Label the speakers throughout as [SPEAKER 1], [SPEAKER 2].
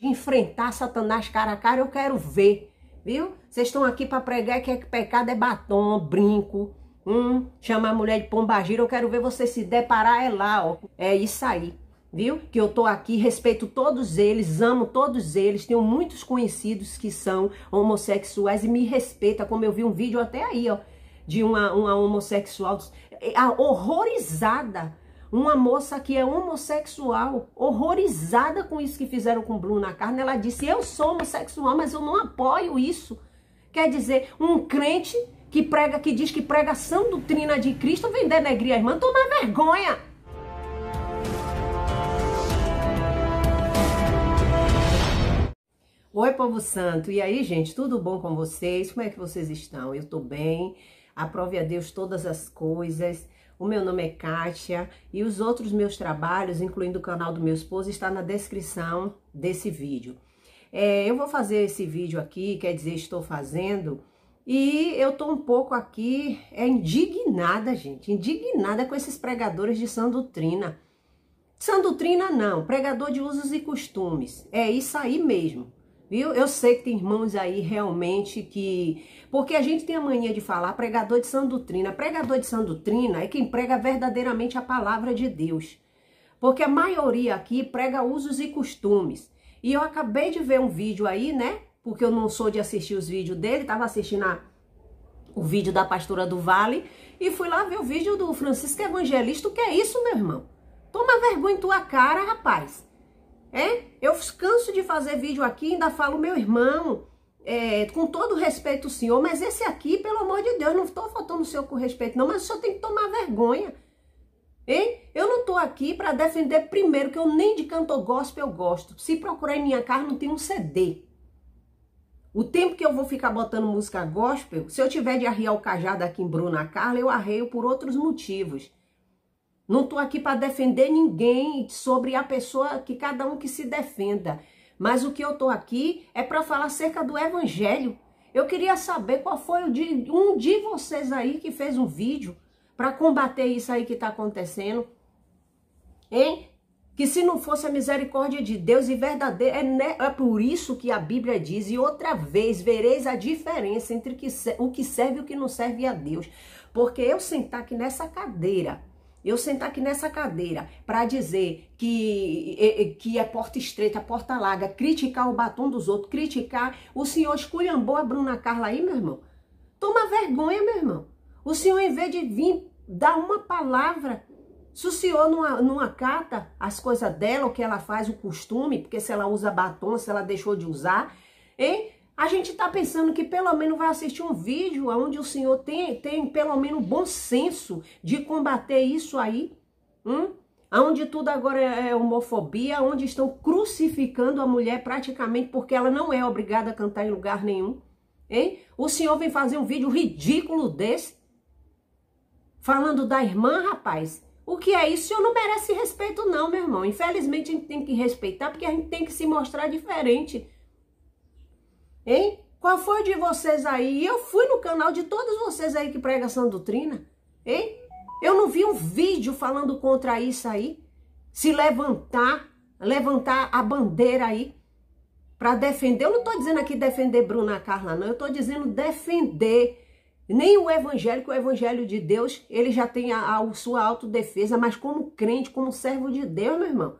[SPEAKER 1] de enfrentar Satanás cara a cara, eu quero ver, viu? Vocês estão aqui para pregar que, é que pecado é batom, brinco, hum, chamar a mulher de pombagira, eu quero ver você se deparar é lá, ó. É isso aí, viu? Que eu tô aqui, respeito todos eles, amo todos eles, tenho muitos conhecidos que são homossexuais e me respeita, como eu vi um vídeo até aí, ó, de uma, uma homossexual horrorizada uma moça que é homossexual, horrorizada com isso que fizeram com na Carne, ela disse: Eu sou homossexual, mas eu não apoio isso. Quer dizer, um crente que prega, que diz que prega doutrina de Cristo, vem denegrir a irmã, toma vergonha. Oi, povo santo. E aí, gente, tudo bom com vocês? Como é que vocês estão? Eu tô bem. Aprove a Deus todas as coisas. O meu nome é Kátia e os outros meus trabalhos, incluindo o canal do meu esposo, está na descrição desse vídeo. É, eu vou fazer esse vídeo aqui, quer dizer, estou fazendo, e eu tô um pouco aqui é, indignada, gente, indignada com esses pregadores de Sã doutrina não, pregador de usos e costumes, é isso aí mesmo. Viu? Eu sei que tem irmãos aí realmente que. Porque a gente tem a mania de falar pregador de sandutrina. Pregador de sandutrina é quem prega verdadeiramente a palavra de Deus. Porque a maioria aqui prega usos e costumes. E eu acabei de ver um vídeo aí, né? Porque eu não sou de assistir os vídeos dele, tava assistindo a... o vídeo da pastora do Vale e fui lá ver o vídeo do Francisco Evangelista. O que é isso, meu irmão? Toma vergonha em tua cara, rapaz. É? Eu canso de fazer vídeo aqui, ainda falo, meu irmão, é, com todo respeito ao senhor, mas esse aqui, pelo amor de Deus, não estou faltando o senhor com respeito, não, mas o senhor tem que tomar vergonha. Hein? Eu não estou aqui para defender primeiro, que eu nem de cantor gospel eu gosto. Se procurar em minha casa, não tem um CD. O tempo que eu vou ficar botando música gospel, se eu tiver de arriar o cajado aqui em Bruna Carla, eu arreio por outros motivos. Não estou aqui para defender ninguém sobre a pessoa que cada um que se defenda. Mas o que eu estou aqui é para falar acerca do evangelho. Eu queria saber qual foi o de um de vocês aí que fez um vídeo para combater isso aí que está acontecendo. Hein? Que se não fosse a misericórdia de Deus e verdadeira, é, né? é por isso que a Bíblia diz, e outra vez vereis a diferença entre que, o que serve e o que não serve a Deus. Porque eu sentar aqui nessa cadeira eu sentar aqui nessa cadeira para dizer que, que é porta estreita, porta larga, criticar o batom dos outros, criticar, o senhor esculhambou a Bruna Carla aí, meu irmão. Toma vergonha, meu irmão. O senhor, em vez de vir dar uma palavra, se o senhor não, não acata as coisas dela, o que ela faz, o costume, porque se ela usa batom, se ela deixou de usar, hein? A gente está pensando que pelo menos vai assistir um vídeo onde o senhor tem, tem pelo menos bom senso de combater isso aí. Hum? Onde tudo agora é, é homofobia, onde estão crucificando a mulher praticamente porque ela não é obrigada a cantar em lugar nenhum. Hein? O senhor vem fazer um vídeo ridículo desse, falando da irmã, rapaz. O que é isso? O senhor não merece respeito não, meu irmão. Infelizmente a gente tem que respeitar porque a gente tem que se mostrar diferente. Hein? Qual foi de vocês aí? Eu fui no canal de todos vocês aí que prega essa doutrina. Hein? Eu não vi um vídeo falando contra isso aí. Se levantar, levantar a bandeira aí para defender. Eu não estou dizendo aqui defender Bruna Carla, não. Eu estou dizendo defender. Nem o evangélico, o evangelho de Deus, ele já tem a, a sua autodefesa, mas como crente, como servo de Deus, meu irmão.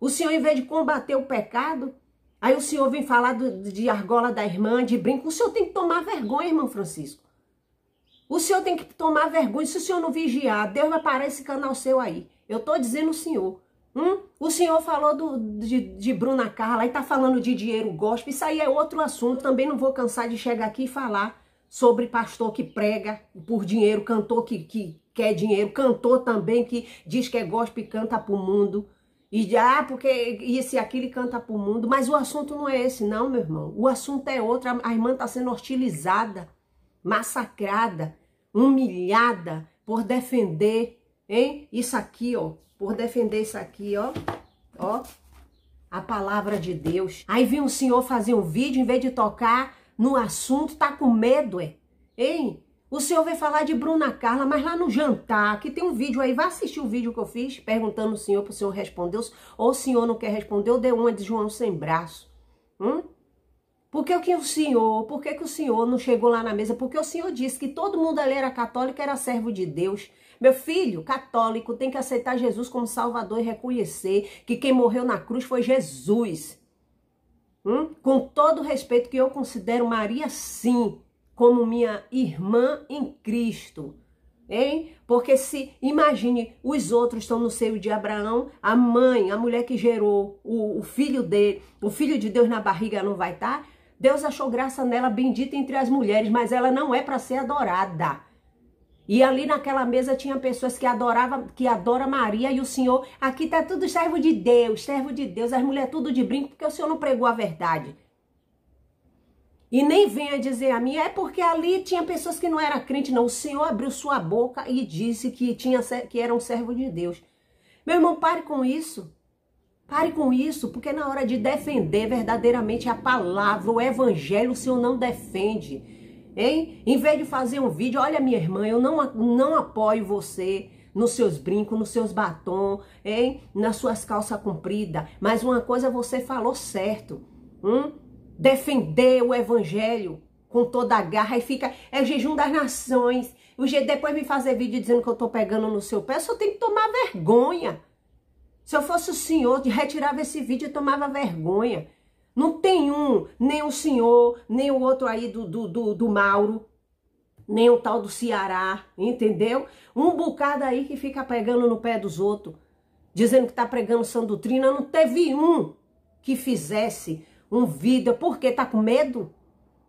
[SPEAKER 1] O Senhor, em vez de combater o pecado, Aí o senhor vem falar do, de argola da irmã, de brinco. O senhor tem que tomar vergonha, irmão Francisco. O senhor tem que tomar vergonha. Se o senhor não vigiar, Deus vai parar esse canal seu aí. Eu tô dizendo o senhor. Hum? O senhor falou do, de, de Bruna Carla e tá falando de dinheiro gospel. Isso aí é outro assunto. Também não vou cansar de chegar aqui e falar sobre pastor que prega por dinheiro, cantor que, que quer dinheiro, cantor também que diz que é gospel e canta pro mundo. E de, ah, porque isso e aquilo canta pro mundo. Mas o assunto não é esse, não, meu irmão. O assunto é outro. A, a irmã está sendo hostilizada, massacrada, humilhada por defender, hein? Isso aqui, ó. Por defender isso aqui, ó. Ó. A palavra de Deus. Aí vem um senhor fazer um vídeo, em vez de tocar no assunto, tá com medo, é. Hein? O senhor veio falar de Bruna Carla, mas lá no jantar, que tem um vídeo aí, vai assistir o vídeo que eu fiz, perguntando o senhor para o senhor responder, ou o senhor não quer responder, ou deu uma de João sem braço. Hum? Por que, que o senhor, por que, que o senhor não chegou lá na mesa? Porque o senhor disse que todo mundo ali era católico, era servo de Deus. Meu filho, católico, tem que aceitar Jesus como salvador e reconhecer que quem morreu na cruz foi Jesus. Hum? Com todo o respeito que eu considero Maria, sim, como minha irmã em Cristo. Hein? Porque se, imagine, os outros estão no seio de Abraão, a mãe, a mulher que gerou o, o filho dele, o filho de Deus na barriga não vai estar. Tá? Deus achou graça nela, bendita entre as mulheres, mas ela não é para ser adorada. E ali naquela mesa tinha pessoas que adoravam, que adora Maria e o Senhor. Aqui tá tudo servo de Deus, servo de Deus. As mulheres tudo de brinco, porque o Senhor não pregou a verdade. E nem venha dizer a mim, é porque ali tinha pessoas que não eram crente, não. O Senhor abriu sua boca e disse que, tinha, que era um servo de Deus. Meu irmão, pare com isso. Pare com isso, porque na hora de defender verdadeiramente a palavra, o evangelho, o Senhor não defende. Hein? Em vez de fazer um vídeo, olha minha irmã, eu não, não apoio você nos seus brincos, nos seus batons, hein? nas suas calças compridas. Mas uma coisa você falou certo. Hum? defender o evangelho com toda a garra e fica, é jejum das nações. O depois me fazer vídeo dizendo que eu tô pegando no seu pé, eu só tenho que tomar vergonha. Se eu fosse o senhor, retirava esse vídeo e tomava vergonha. Não tem um, nem o senhor, nem o outro aí do, do, do, do Mauro, nem o tal do Ceará, entendeu? Um bocado aí que fica pregando no pé dos outros, dizendo que tá pregando doutrina não teve um que fizesse um vida, porque tá com medo?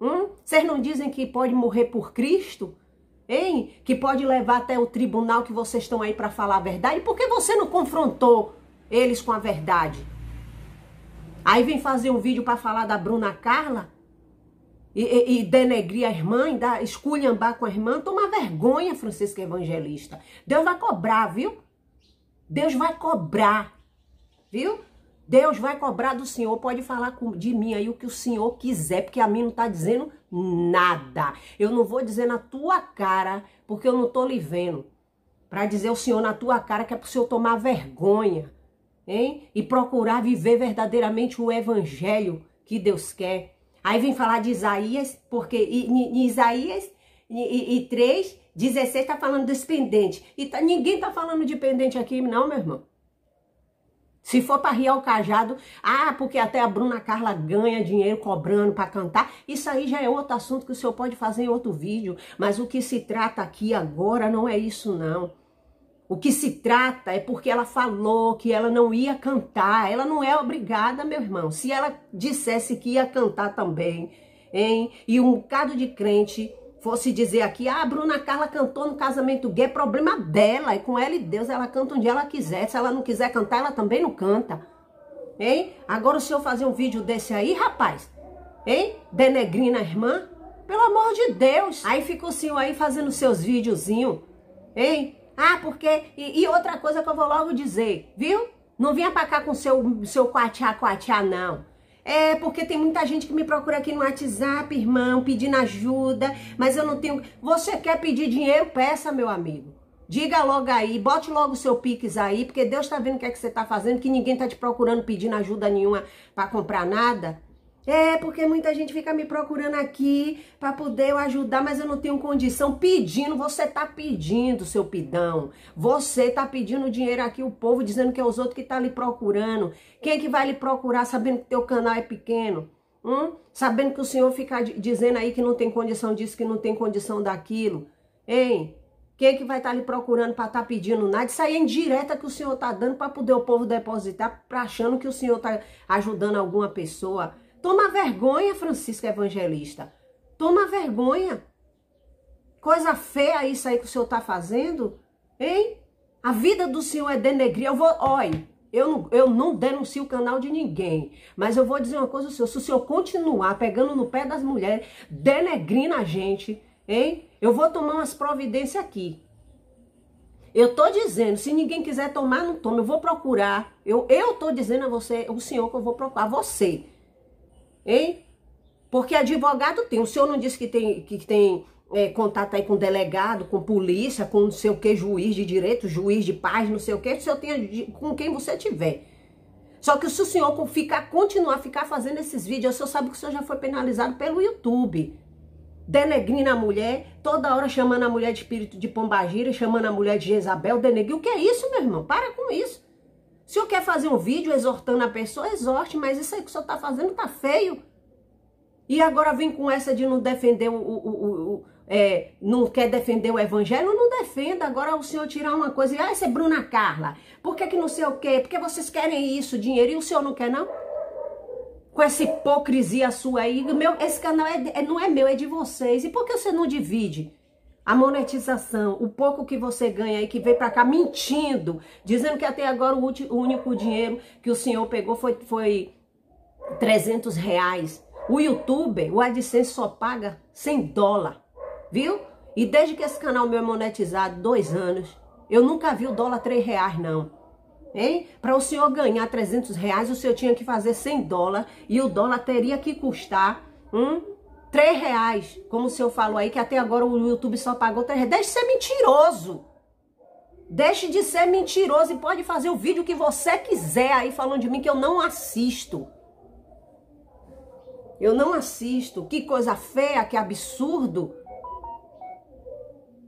[SPEAKER 1] Hum? Vocês não dizem que pode morrer por Cristo? Hein? Que pode levar até o tribunal que vocês estão aí para falar a verdade? Por que você não confrontou eles com a verdade? Aí vem fazer um vídeo para falar da Bruna Carla e, e, e denegrir a irmã, e dar, esculhambar com a irmã. Toma vergonha, Francisca Evangelista. Deus vai cobrar, viu? Deus vai cobrar, viu? Deus vai cobrar do Senhor, pode falar de mim aí o que o Senhor quiser, porque a mim não está dizendo nada. Eu não vou dizer na tua cara, porque eu não estou lhe vendo. Para dizer o Senhor na tua cara que é para o Senhor tomar vergonha, hein? E procurar viver verdadeiramente o evangelho que Deus quer. Aí vem falar de Isaías, porque em Isaías e, 3, 16 está falando dos pendentes. E tá, ninguém está falando de pendente aqui, não, meu irmão. Se for para rir o cajado, ah, porque até a Bruna Carla ganha dinheiro cobrando para cantar, isso aí já é outro assunto que o senhor pode fazer em outro vídeo, mas o que se trata aqui agora não é isso não. O que se trata é porque ela falou que ela não ia cantar, ela não é obrigada, meu irmão. Se ela dissesse que ia cantar também, hein, e um bocado de crente fosse dizer aqui, ah, a Bruna Carla cantou no casamento gay, problema dela, e com ela e Deus, ela canta onde ela quiser, se ela não quiser cantar, ela também não canta, hein? Agora o senhor fazer um vídeo desse aí, rapaz, hein? Denegrina, irmã, pelo amor de Deus, aí fica o senhor aí fazendo seus videozinhos, hein? Ah, porque, e, e, outra coisa que eu vou logo dizer, viu? Não venha pra cá com seu, seu quatiá, coatiá, não. É, porque tem muita gente que me procura aqui no WhatsApp, irmão, pedindo ajuda, mas eu não tenho. Você quer pedir dinheiro? Peça, meu amigo. Diga logo aí, bote logo o seu Pix aí, porque Deus está vendo o que é que você está fazendo, que ninguém está te procurando pedindo ajuda nenhuma para comprar nada. É, porque muita gente fica me procurando aqui para poder eu ajudar, mas eu não tenho condição. Pedindo, você tá pedindo, seu pidão. Você tá pedindo dinheiro aqui, o povo dizendo que é os outros que tá lhe procurando. Quem é que vai lhe procurar sabendo que teu canal é pequeno? Hum? Sabendo que o senhor fica dizendo aí que não tem condição disso, que não tem condição daquilo. Hein? Quem é que vai estar tá lhe procurando para estar tá pedindo nada? Isso aí é indireta que o senhor tá dando para poder o povo depositar, achando que o senhor tá ajudando alguma pessoa. Toma vergonha, Francisco Evangelista. Toma vergonha. Coisa feia isso aí que o senhor tá fazendo, hein? A vida do senhor é denegrir. Eu vou, olha, eu não, eu não denuncio o canal de ninguém, mas eu vou dizer uma coisa ao senhor. Se o senhor continuar pegando no pé das mulheres, denegrindo a gente, hein? Eu vou tomar umas providências aqui. Eu tô dizendo, se ninguém quiser tomar, não tome. Eu vou procurar. Eu, eu tô dizendo a você, o senhor que eu vou procurar, você. Hein? Porque advogado tem. O senhor não disse que tem, que tem é, contato aí com delegado, com polícia, com não sei o que, juiz de direito, juiz de paz, não sei o que. O senhor tem com quem você tiver. Só que se o senhor ficar, continuar ficar fazendo esses vídeos, o senhor sabe que o senhor já foi penalizado pelo YouTube. Denegrindo a mulher, toda hora chamando a mulher de espírito de pombagira, chamando a mulher de Jezabel, denegrindo. O que é isso, meu irmão? Para com isso. O senhor quer fazer um vídeo exortando a pessoa? Exorte, mas isso aí que o senhor está fazendo está feio. E agora vem com essa de não defender o, o, o, o é, não quer defender o evangelho, não defenda. Agora o senhor tirar uma coisa e, ah, essa é Bruna Carla, por que que não sei o quê? Porque vocês querem isso, dinheiro, e o senhor não quer não? Com essa hipocrisia sua aí, meu, esse canal é, é, não é meu, é de vocês. E por que você não divide? A monetização, o pouco que você ganha aí, que vem para cá mentindo, dizendo que até agora o, último, o único dinheiro que o senhor pegou foi, foi 300 reais. O YouTube, o AdSense só paga 100 dólares, viu? E desde que esse canal meu é monetizado, dois anos, eu nunca vi o dólar 3 reais, não. Hein? Para o senhor ganhar 300 reais, o senhor tinha que fazer 100 dólares e o dólar teria que custar... Hum, 3 reais, como o senhor falou aí, que até agora o YouTube só pagou 3 reais. Deixe de ser mentiroso. Deixe de ser mentiroso e pode fazer o vídeo que você quiser aí falando de mim que eu não assisto. Eu não assisto. Que coisa feia, que absurdo.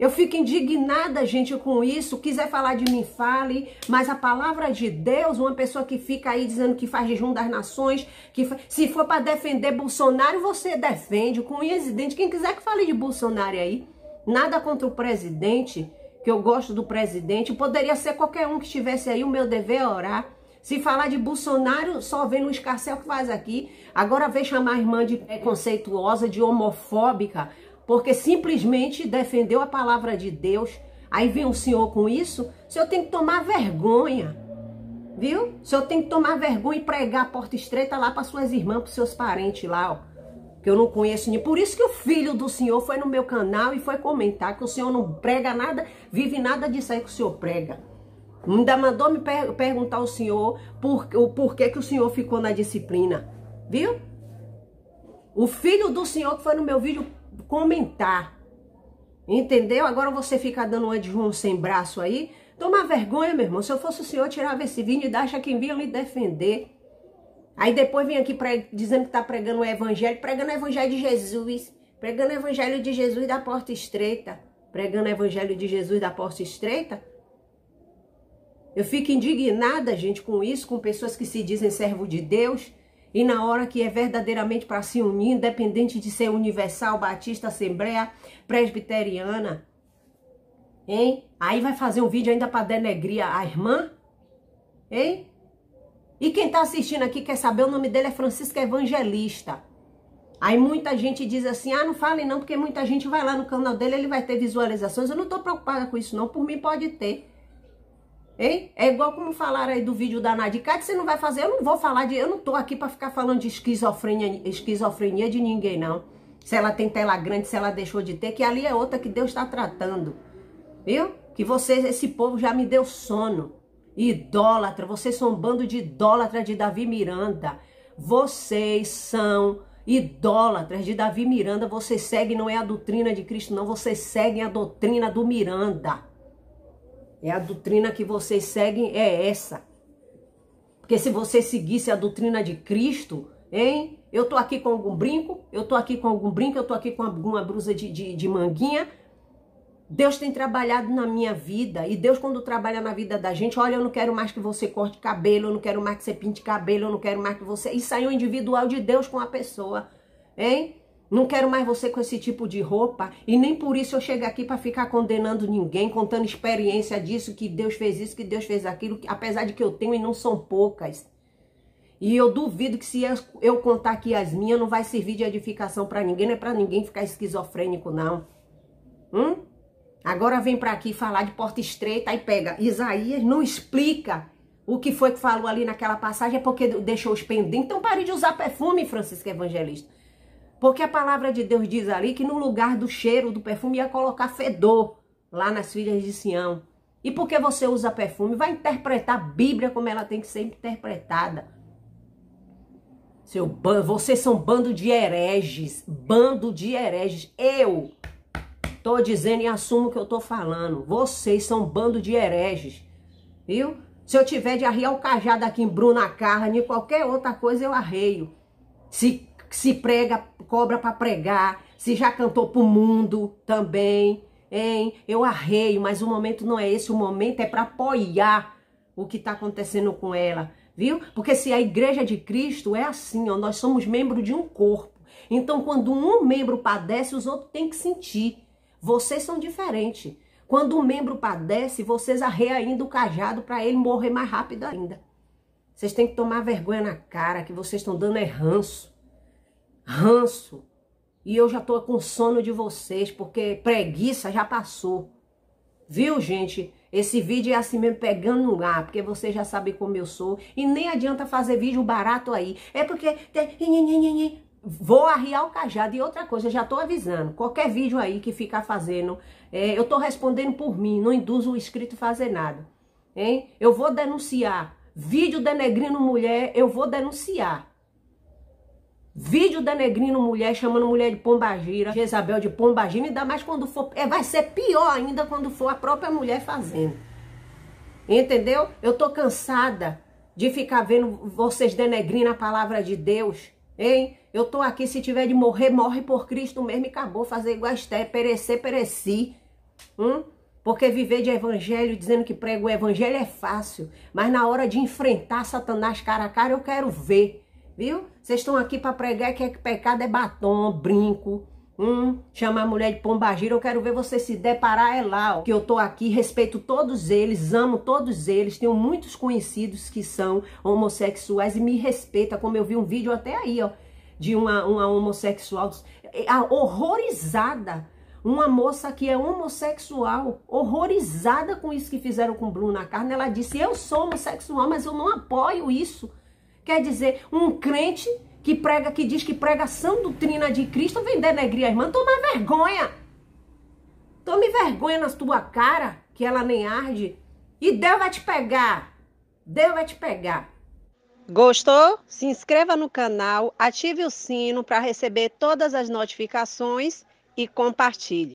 [SPEAKER 1] Eu fico indignada, gente, com isso. Quiser falar de mim, fale. Mas a palavra de Deus, uma pessoa que fica aí dizendo que faz jejum das nações, que fa... se for para defender Bolsonaro, você defende com unhas e dentes. Quem quiser que fale de Bolsonaro aí, nada contra o presidente, que eu gosto do presidente. Poderia ser qualquer um que estivesse aí, o meu dever é orar. Se falar de Bolsonaro, só vem no escarcel que faz aqui. Agora vem chamar a irmã de preconceituosa, de homofóbica porque simplesmente defendeu a palavra de Deus. Aí vem um senhor com isso, o senhor tem que tomar vergonha, viu? O senhor tem que tomar vergonha e pregar a porta estreita lá para suas irmãs, para seus parentes lá, ó, que eu não conheço nem. Por isso que o filho do senhor foi no meu canal e foi comentar que o senhor não prega nada, vive nada disso aí que o senhor prega. Ainda mandou me per perguntar ao senhor por, o porquê que o senhor ficou na disciplina, viu? O filho do senhor que foi no meu vídeo comentar. Entendeu? Agora você fica dando uma de sem braço aí. Toma vergonha, meu irmão. Se eu fosse o senhor, tirava esse vinho e deixa quem vinha me defender. Aí depois vem aqui pra, dizendo que tá pregando o evangelho, pregando o evangelho de Jesus, pregando o evangelho de Jesus da porta estreita, pregando o evangelho de Jesus da porta estreita. Eu fico indignada, gente, com isso, com pessoas que se dizem servo de Deus, e na hora que é verdadeiramente para se unir, independente de ser universal, batista, assembleia, presbiteriana, hein? Aí vai fazer um vídeo ainda para denegrir a irmã, hein? E quem está assistindo aqui quer saber, o nome dele é Francisca Evangelista. Aí muita gente diz assim, ah, não fale não, porque muita gente vai lá no canal dele, ele vai ter visualizações. Eu não estou preocupada com isso não, por mim pode ter. Hein? É igual como falaram aí do vídeo da que você não vai fazer, eu não vou falar de, eu não tô aqui para ficar falando de esquizofrenia, esquizofrenia de ninguém não. Se ela tem tela grande, se ela deixou de ter, que ali é outra que Deus está tratando. Viu? Que vocês, esse povo já me deu sono. Idólatra, vocês são um bando de idólatras de Davi Miranda. Vocês são idólatras de Davi Miranda, vocês seguem, não é a doutrina de Cristo, não, vocês seguem a doutrina do Miranda. É a doutrina que vocês seguem, é essa. Porque se você seguisse a doutrina de Cristo, hein? Eu tô aqui com algum brinco, eu tô aqui com algum brinco, eu tô aqui com alguma brusa de, de, de manguinha. Deus tem trabalhado na minha vida. E Deus, quando trabalha na vida da gente, olha, eu não quero mais que você corte cabelo, eu não quero mais que você pinte cabelo, eu não quero mais que você. Isso aí é um individual de Deus com a pessoa, hein? Não quero mais você com esse tipo de roupa. E nem por isso eu chego aqui para ficar condenando ninguém, contando experiência disso, que Deus fez isso, que Deus fez aquilo, que, apesar de que eu tenho e não são poucas. E eu duvido que se eu contar aqui as minhas, não vai servir de edificação para ninguém, não é para ninguém ficar esquizofrênico, não. Hum? Agora vem para aqui falar de porta estreita e pega. Isaías não explica o que foi que falou ali naquela passagem, é porque deixou os pendentes. Então pare de usar perfume, Francisco Evangelista. Porque a palavra de Deus diz ali que no lugar do cheiro do perfume ia colocar fedor lá nas filhas de Sião. E porque você usa perfume, vai interpretar a Bíblia como ela tem que ser interpretada. Seu vocês são bando de hereges, bando de hereges. Eu tô dizendo e assumo que eu tô falando. Vocês são bando de hereges, viu? Se eu tiver de arriar o cajado aqui em Bruna Carne, qualquer outra coisa eu arreio. Se que se prega, cobra para pregar, se já cantou pro mundo também, hein? Eu arreio, mas o momento não é esse, o momento é para apoiar o que está acontecendo com ela, viu? Porque se a igreja de Cristo é assim, ó, nós somos membro de um corpo. Então, quando um membro padece, os outros têm que sentir. Vocês são diferentes. Quando um membro padece, vocês ainda o cajado para ele morrer mais rápido ainda. Vocês têm que tomar vergonha na cara que vocês estão dando é ranço ranço. E eu já estou com sono de vocês, porque preguiça já passou. Viu, gente? Esse vídeo é assim mesmo, pegando no ar, porque vocês já sabem como eu sou. E nem adianta fazer vídeo barato aí. É porque... Vou arriar o cajado. E outra coisa, já estou avisando. Qualquer vídeo aí que ficar fazendo... É, eu estou respondendo por mim, não induzo o inscrito a fazer nada. Hein? Eu vou denunciar. Vídeo denegrindo mulher, eu vou denunciar. Vídeo da mulher chamando mulher de pombagira, Jezabel de pombagira, ainda mais quando for. É, vai ser pior ainda quando for a própria mulher fazendo. Entendeu? Eu tô cansada de ficar vendo vocês denegrindo a palavra de Deus. Hein? Eu tô aqui, se tiver de morrer, morre por Cristo mesmo e acabou. Fazer igual a Esté, perecer, pereci. Hum? Porque viver de evangelho, dizendo que prego o evangelho é fácil. Mas na hora de enfrentar Satanás cara a cara, eu quero ver. Viu? Vocês estão aqui para pregar que, é que pecado é batom, brinco. Hum, chama a mulher de pombagira, eu quero ver você se deparar é lá, ó, que eu tô aqui, respeito todos eles, amo todos eles, tenho muitos conhecidos que são homossexuais e me respeita, como eu vi um vídeo até aí, ó, de uma, uma homossexual é, horrorizada, uma moça que é homossexual, horrorizada com isso que fizeram com na Carne, ela disse, eu sou homossexual, mas eu não apoio isso, Quer dizer, um crente que prega, que diz que prega a doutrina de Cristo, vem denegrir a irmã, toma vergonha. Tome vergonha na tua cara, que ela nem arde. E Deus vai te pegar. Deus vai te pegar. Gostou? Se inscreva no canal, ative o sino para receber todas as notificações e compartilhe.